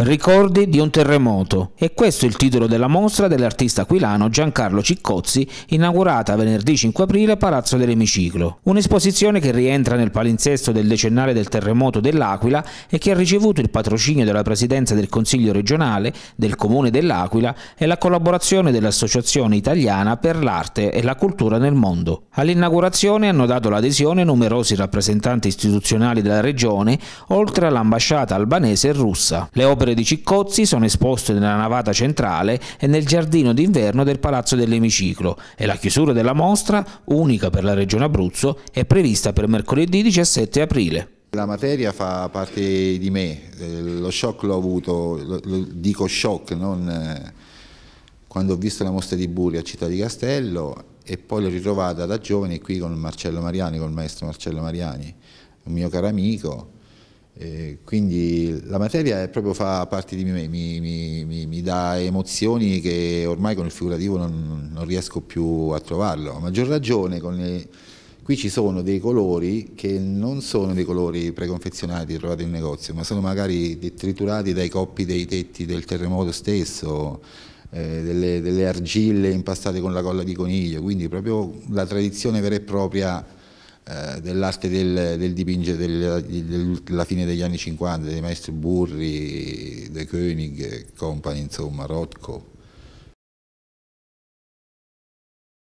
Ricordi di un terremoto. E questo è il titolo della mostra dell'artista aquilano Giancarlo Ciccozzi, inaugurata venerdì 5 aprile a Palazzo dell'Emiciclo. Un'esposizione che rientra nel palinsesto del decennale del terremoto dell'Aquila e che ha ricevuto il patrocinio della Presidenza del Consiglio regionale, del Comune dell'Aquila e la collaborazione dell'Associazione Italiana per l'Arte e la Cultura nel Mondo. All'inaugurazione hanno dato l'adesione numerosi rappresentanti istituzionali della regione, oltre all'ambasciata albanese e russa. Le opere 13 cozzi sono esposte nella navata centrale e nel giardino d'inverno del Palazzo dell'Emiciclo e la chiusura della mostra, unica per la Regione Abruzzo, è prevista per mercoledì 17 aprile. La materia fa parte di me, eh, lo shock l'ho avuto, lo, lo dico shock, non... Eh, quando ho visto la mostra di Buria a Città di Castello e poi l'ho ritrovata da giovane qui con Marcello Mariani, col maestro Marcello Mariani, un mio caro amico, quindi la materia è proprio fa parte di me, mi, mi, mi, mi dà emozioni che ormai con il figurativo non, non, riesco più a trovarlo. A maggior ragione le, qui ci sono dei colori che non sono dei colori preconfezionati trovati in negozio, ma sono magari triturati dai coppi dei tetti del terremoto stesso. Eh, delle, delle argille impastate con la colla di coniglio, quindi proprio la tradizione vera e propria eh, dell'arte del, del dipingere della fine degli anni 50, dei maestri Burri, De Koenig, Company, insomma, Rotko,